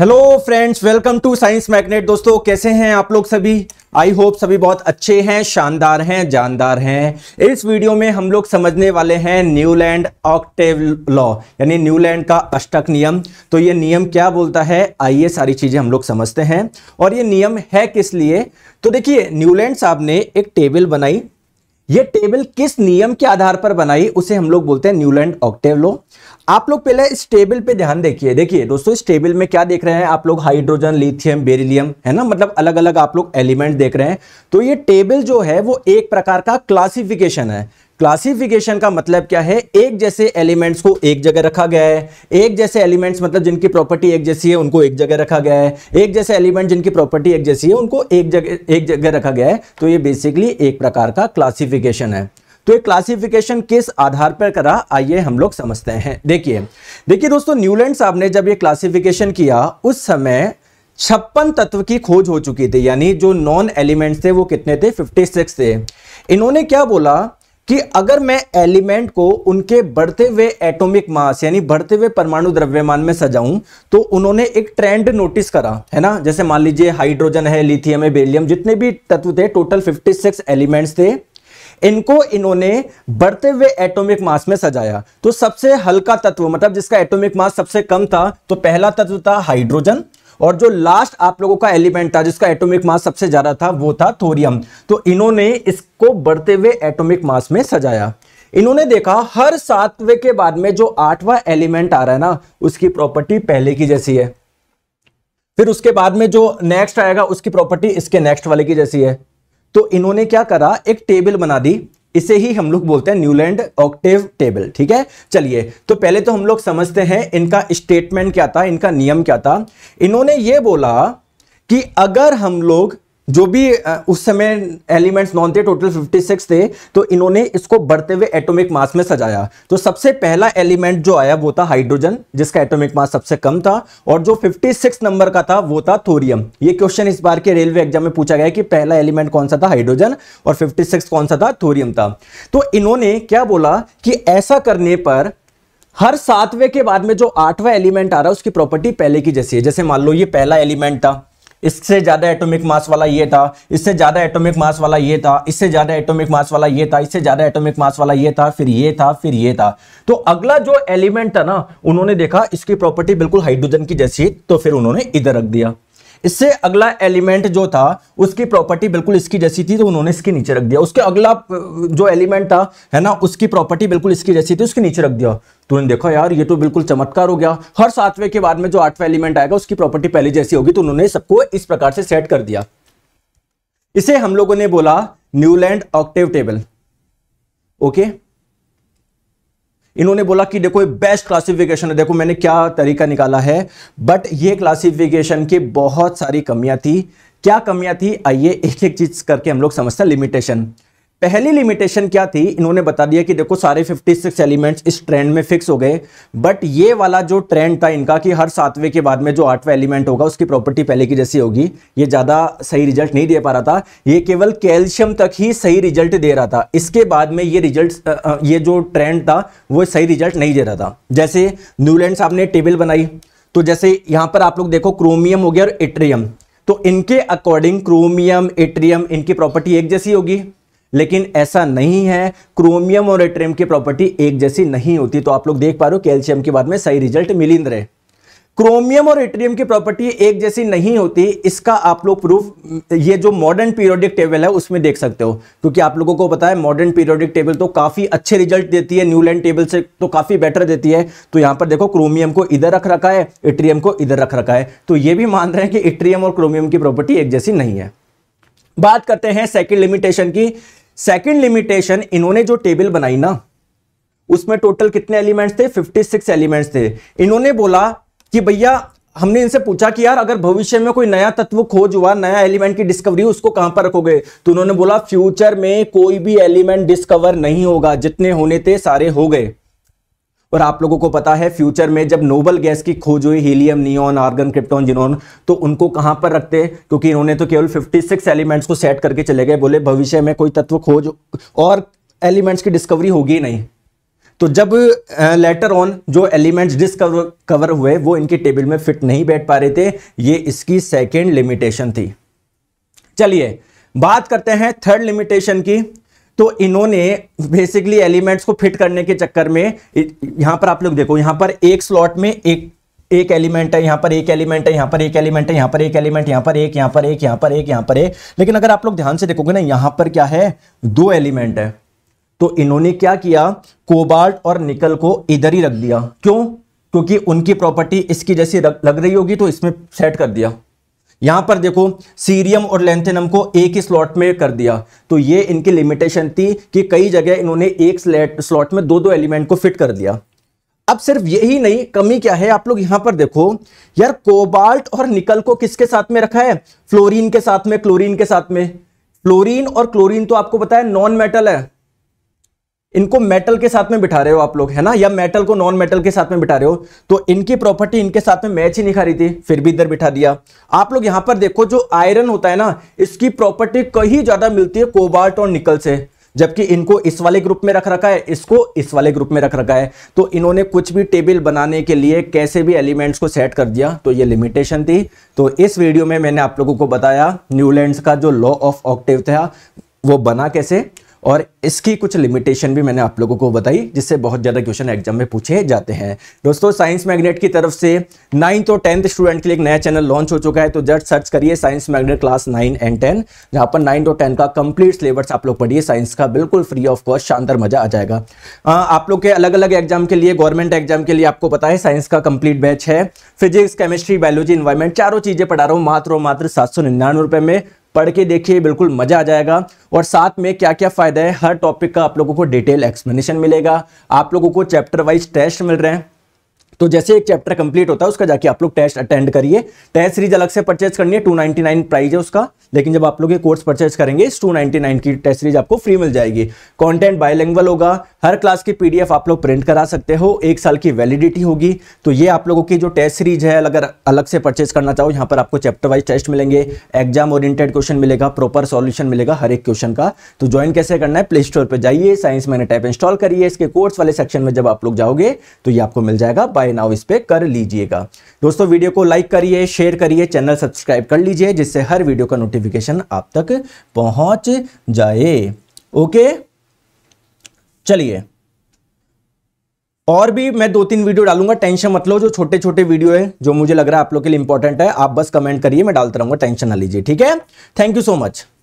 Hello friends welcome to science magnet दोस्तों कैसे हैं आप लोग सभी आई होप सभी बहुत अच्छे हैं शानदार हैं जानदार हैं इस वीडियो में हम लोग समझने वाले हैं न्यूलैंड ऑक्टेव लॉ यानी न्यूलैंड का अष्टक नियम तो ये नियम क्या बोलता है आइए सारी चीज़ें हम लोग समझते हैं और ये नियम है किस लिए तो देखिए न्यूलैंड साहब ने एक टेबल बनाई ये टेबल किस नियम के आधार पर बनाई उसे हम लोग बोलते हैं न्यूलैंड ऑक्टेव लॉ आप लोग पहले इस टेबल पे ध्यान देखिए देखिए दोस्तों इस टेबल में क्या देख रहे हैं आप लोग हाइड्रोजन लिथियम बेरिलियम है ना मतलब अलग अलग आप लोग एलिमेंट देख रहे हैं तो ये टेबल जो है वो एक प्रकार का क्लासिफिकेशन है क्लासिफिकेशन का मतलब क्या है एक जैसे एलिमेंट्स को एक जगह रखा गया है एक जैसे एलिमेंट्स मतलब जिनकी प्रॉपर्टी एक जैसी है उनको एक जगह रखा गया है एक जैसे एलिमेंट जिनकी प्रॉपर्टी एक जैसी है उनको एक जगह एक जगह रखा गया है तो ये बेसिकली एक प्रकार का क्लासिफिकेशन है तो ये क्लासिफिकेशन किस आधार पर करा आइए हम लोग समझते हैं देखिए देखिए दोस्तों न्यूलैंड साहब ने जब ये क्लासिफिकेशन किया उस समय छप्पन तत्व की खोज हो चुकी थी यानी जो नॉन एलिमेंट्स थे वो कितने थे 56 थे इन्होंने क्या बोला कि अगर मैं एलिमेंट को उनके बढ़ते हुए एटॉमिक मास यानी बढ़ते हुए परमाणु द्रव्यमान में सजाऊं तो उन्होंने एक ट्रेंड नोटिस करा है ना जैसे मान लीजिए हाइड्रोजन है लिथियम है बेरियम जितने भी तत्व थे टोटल 56 एलिमेंट्स थे इनको इन्होंने बढ़ते हुए एटॉमिक मास में सजाया तो सबसे हल्का तत्व मतलब जिसका एटॉमिक मास सबसे कम था तो पहला तत्व था हाइड्रोजन और जो लास्ट आप लोगों का एलिमेंट था जिसका एटॉमिक मास सबसे ज्यादा था वो था थोरियम तो इन्होंने इसको बढ़ते हुए एटॉमिक मास में सजाया इन्होंने देखा हर सातवें के बाद में जो आठवां एलिमेंट आ रहा है ना उसकी प्रॉपर्टी पहले की जैसी है फिर उसके बाद में जो नेक्स्ट आएगा उसकी प्रॉपर्टी इसके नेक्स्ट वाले की जैसी है तो इन्होंने क्या करा एक टेबल बना दी इसे ही हम लोग बोलते हैं न्यूलैंड ऑक्टेव टेबल ठीक है चलिए तो पहले तो हम लोग समझते हैं इनका स्टेटमेंट क्या था इनका नियम क्या था इन्होंने ये बोला कि अगर हम लोग जो भी उस समय एलिमेंट्स नॉन थे टोटल 56 थे तो इन्होंने इसको बढ़ते हुए एटॉमिक मास में सजाया तो सबसे पहला एलिमेंट जो आया वो था हाइड्रोजन जिसका एटॉमिक मास सबसे कम था और जो 56 नंबर का था वो था थोरियम ये क्वेश्चन इस बार के रेलवे एग्जाम में पूछा गया कि पहला एलिमेंट कौन सा था हाइड्रोजन और फिफ्टी कौन सा था थोरियम था तो इन्होंने क्या बोला कि ऐसा करने पर हर सातवें के बाद में जो आठवां एलिमेंट आ रहा है उसकी प्रॉपर्टी पहले की जैसी है जैसे मान लो ये पहला एलिमेंट था इससे ज़्यादा एटॉमिक मास वाला ये था इससे ज़्यादा एटॉमिक मास वाला ये था इससे ज़्यादा एटॉमिक मास वाला ये था इससे ज़्यादा एटॉमिक मास वाला ये था फिर ये था फिर ये था तो अगला जो एलिमेंट था ना उन्होंने देखा इसकी प्रॉपर्टी बिल्कुल हाइड्रोजन की जैसी तो फिर उन्होंने इधर रख दिया इससे अगला एलिमेंट जो था उसकी प्रॉपर्टी बिल्कुल इसकी जैसी थी तो उन्होंने इसके नीचे रख दिया उसके अगला जो एलिमेंट था है ना उसकी प्रॉपर्टी बिल्कुल इसकी जैसी थी उसके नीचे रख दिया तुमने देखा यार ये तो बिल्कुल चमत्कार हो गया हर सातवें के बाद में जो आठवां एलिमेंट आएगा उसकी प्रॉपर्टी पहले जैसी होगी तो उन्होंने सबको इस प्रकार से सेट कर दिया इसे हम लोगों ने बोला Newland octave table okay okay? इन्होंने बोला कि देखो ये बेस्ट क्लासिफिकेशन है देखो मैंने क्या तरीका निकाला है बट ये क्लासिफिकेशन की बहुत सारी कमियां थी क्या कमियां थी आइए एक एक चीज करके हम लोग समझते हैं लिमिटेशन पहली लिमिटेशन क्या थी इन्होंने बता दिया कि देखो सारे 56 एलिमेंट्स इस ट्रेंड में फिक्स हो गए बट ये वाला जो ट्रेंड था इनका कि हर सातवें के बाद में जो आठवां एलिमेंट होगा उसकी प्रॉपर्टी पहले की जैसी होगी ये ज़्यादा सही रिजल्ट नहीं दे पा रहा था ये केवल कैल्शियम तक ही सही रिजल्ट दे रहा था इसके बाद में ये रिजल्ट ये जो ट्रेंड था वो सही रिजल्ट नहीं दे रहा था जैसे न्यूलैंड साहब ने टेबल बनाई तो जैसे यहां पर आप लोग देखो क्रोमियम हो गया और एट्रियम तो इनके अकॉर्डिंग क्रोमियम एट्रियम इनकी प्रॉपर्टी एक जैसी होगी लेकिन ऐसा नहीं है क्रोमियम और एट्रियम की प्रॉपर्टी एक जैसी नहीं होती तो आप लोग देख पा रहे हो कैल्शियम के बाद में सही रिजल्ट मिलिंद रहे क्रोमियम और एट्रियम की प्रॉपर्टी एक जैसी नहीं होती इसका आप लोग प्रूफ ये जो मॉडर्न पीरियोडिक टेबल है उसमें देख सकते हो क्योंकि आप लोगों को पता है मॉडर्न पीरियोडिक टेबल तो काफ़ी अच्छे रिजल्ट देती है न्यूलैंड टेबल से तो काफ़ी बेटर देती है तो यहां पर देखो क्रोमियम को इधर रख रखा है एट्रियम को इधर रख रखा है तो ये भी मान रहे हैं कि एट्रियम और क्रोमियम की प्रॉपर्टी एक जैसी नहीं है बात करते हैं सेकेंड लिमिटेशन की सेकंड लिमिटेशन इन्होंने जो टेबल बनाई ना उसमें टोटल कितने एलिमेंट्स थे 56 एलिमेंट्स थे इन्होंने बोला कि भैया हमने इनसे पूछा कि यार अगर भविष्य में कोई नया तत्व खोज हुआ नया एलिमेंट की डिस्कवरी उसको कहां पर रखोगे तो उन्होंने बोला फ्यूचर में कोई भी एलिमेंट डिस्कवर नहीं होगा जितने होने थे सारे हो गए और आप लोगों को पता है फ्यूचर में जब नोबल गैस की खोज हुई helium neon argon krypton xenon तो उनको कहां पर रखते क्योंकि इन्होंने तो केवल 56 एलिमेंट्स को सेट करके चले गए बोले भविष्य में कोई तत्व खोज और एलिमेंट्स की डिस्कवरी होगी नहीं तो जब लेटर ऑन जो एलिमेंट्स डिस्कवर कवर हुए वो इनके टेबल में फिट नहीं बैठ पा रहे थे ये इसकी सेकेंड लिमिटेशन थी चलिए बात करते हैं थर्ड लिमिटेशन की तो इन्होंने बेसिकली एलिमेंट्स को फिट करने के चक्कर में यहां पर आप लोग देखो यहां पर एक स्लॉट में एक एक एलिमेंट है यहां पर एक एलिमेंट है यहां पर एक एलिमेंट है यहां पर एक एलिमेंट यहां पर एक यहां पर एक यहां पर एक यहां पर एक लेकिन अगर आप लोग ध्यान से देखोगे ना यहां पर क्या है दो एलिमेंट है तो इन्होंने क्या किया कोबाल्ट और निकल को इधर ही रख दिया क्यों क्योंकि उनकी प्रॉपर्टी इसकी जैसी लग रही होगी तो इसमें सेट कर दिया यहां पर देखो सीरियम और लेंथेनम को एक ही स्लॉट में कर दिया तो ये इनकी लिमिटेशन थी कि कई जगह इन्होंने एक स्लॉट में दो दो एलिमेंट को फिट कर दिया अब सिर्फ यही नहीं कमी क्या है आप लोग यहां पर देखो यार कोबाल्ट और निकल को किसके साथ में रखा है फ्लोरीन के साथ में क्लोरीन के साथ में फ्लोरीन और क्लोरीन तो आपको पता है नॉन मेटल है इनको मेटल के साथ में बिठा रहे हो आप लोग है ना या मेटल को नॉन मेटल के साथ में बिठा रहे हो तो इनकी प्रॉपर्टी इनके साथ में मैच ही नहीं खा रही थी फिर भी इधर बिठा दिया आप लोग यहां पर देखो जो आयरन होता है ना इसकी प्रॉपर्टी कहीं ज्यादा मिलती है कोबाल्ट और निकल से जबकि इनको इस वाले ग्रुप में रख रखा है इसको इस वाले ग्रुप में रख रखा है तो इन्होंने कुछ भी टेबल बनाने के लिए कैसे भी एलिमेंट्स को सेट कर दिया तो ये लिमिटेशन थी तो इस वीडियो में मैंने आप लोगों को बताया न्यूलैंड का जो लॉ ऑफ ऑक्टिव था वो बना कैसे और इसकी कुछ लिमिटेशन भी मैंने आप लोगों को बताई जिससे बहुत ज़्यादा क्वेश्चन एग्जाम में पूछे जाते हैं दोस्तों साइंस मैग्नेट की तरफ से नाइन्थ और टेंथ स्टूडेंट के लिए एक नया चैनल लॉन्च हो चुका है तो जस्ट सर्च करिए science magnet class nine and ten जहाँ पर नाइन्थ और टेंथ का कंप्लीट सिलेबस आप लोग पढ़िए साइंस का बिल्कुल फ्री ऑफ कॉस्ट शानदार मजा आ जाएगा हाँ, आप लोग के अलग अलग एग्जाम के लिए गवर्नमेंट एग्जाम के लिए आपको पता है साइंस का कंप्लीट बैच है फिजिक्स केमिस्ट्री बायोलॉजी इन्वायरमेंट चारों चीज़ें पढ़ा रहा हूँ मात्र और मात्र सात सौ निन्यानवे में पढ़ के देखिए बिल्कुल मज़ा आ जाएगा और साथ में क्या क्या फ़ायदा है हर टॉपिक का आप लोगों को डिटेल एक्सप्लेनेशन मिलेगा आप लोगों को चैप्टर वाइज टेस्ट मिल रहे हैं तो जैसे एक चैप्टर कंप्लीट होता है उसका जाके आप लोग टेस्ट अटेंड करिए टेस्ट सीरीज अलग से परचेज करनी है 299 प्राइस है उसका लेकिन जब आप लोग ये कोर्स परचेज करेंगे इस 299 की टेस्ट सीरीज आपको फ्री मिल जाएगी कंटेंट बायलैंग्वल होगा हर क्लास की पीडीएफ आप लोग प्रिंट करा सकते हो एक साल की वैलिडिटी होगी तो ये आप लोगों की जो टेस्ट सीरीज है अगर अलग से परचेज करना चाहो यहाँ पर आपको चैप्टर वाइज टेस्ट मिलेंगे एग्जाम ओरिएंटेड क्वेश्चन मिलेगा प्रॉपर सॉल्यूशन मिलेगा हर एक क्वेश्चन का तो ज्वाइन कैसे करना है प्ले स्टोर पर जाइए साइंस मैंने टाइप इंस्टॉल करिए इसके कोर्स वाले सेक्शन में जब आप लोग जाओगे तो ये आपको मिल जाएगा बाय नाउ इस पर कर लीजिएगा दोस्तों वीडियो को लाइक करिए शेयर करिए चैनल सब्सक्राइब कर लीजिए जिससे हर वीडियो का नोटिफिकेशन आप तक पहुंच जाए ओके चलिए और भी मैं दो तीन वीडियो डालूंगा टेंशन मत लो जो छोटे छोटे वीडियो है जो मुझे लग रहा है आप लोग के लिए इंपॉर्टेंट है आप बस कमेंट करिए मैं डालता रहूंगा टेंशन ना लीजिए ठीक है थैंक यू सो मच